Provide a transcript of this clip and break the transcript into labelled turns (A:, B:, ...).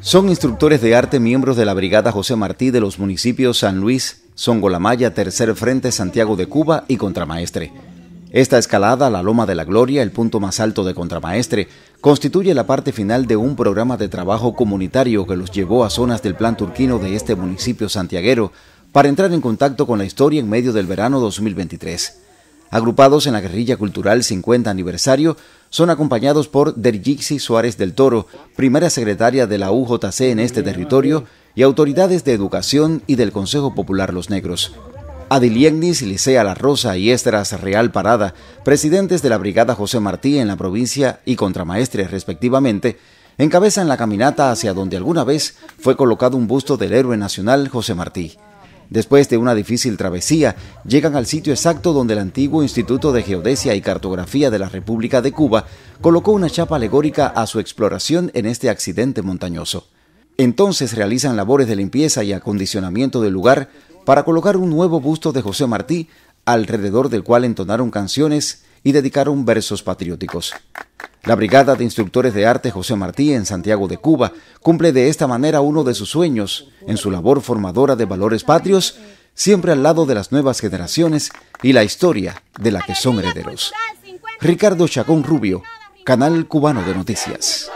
A: Son instructores de arte miembros de la Brigada José Martí de los municipios San Luis, Songolamaya, Tercer Frente, Santiago de Cuba y Contramaestre. Esta escalada a la Loma de la Gloria, el punto más alto de Contramaestre, constituye la parte final de un programa de trabajo comunitario que los llevó a zonas del plan turquino de este municipio santiaguero para entrar en contacto con la historia en medio del verano 2023 agrupados en la guerrilla cultural 50 aniversario, son acompañados por Dergixi Suárez del Toro, primera secretaria de la UJC en este territorio, y autoridades de educación y del Consejo Popular Los Negros. Adiliegnis Licea La Rosa y Estras Real Parada, presidentes de la Brigada José Martí en la provincia y contramaestres respectivamente, encabezan la caminata hacia donde alguna vez fue colocado un busto del héroe nacional José Martí. Después de una difícil travesía, llegan al sitio exacto donde el antiguo Instituto de Geodesia y Cartografía de la República de Cuba colocó una chapa alegórica a su exploración en este accidente montañoso. Entonces realizan labores de limpieza y acondicionamiento del lugar para colocar un nuevo busto de José Martí, alrededor del cual entonaron canciones y dedicaron versos patrióticos. La Brigada de Instructores de Arte José Martí en Santiago de Cuba cumple de esta manera uno de sus sueños en su labor formadora de valores patrios, siempre al lado de las nuevas generaciones y la historia de la que son herederos. Ricardo Chacón Rubio, Canal Cubano de Noticias.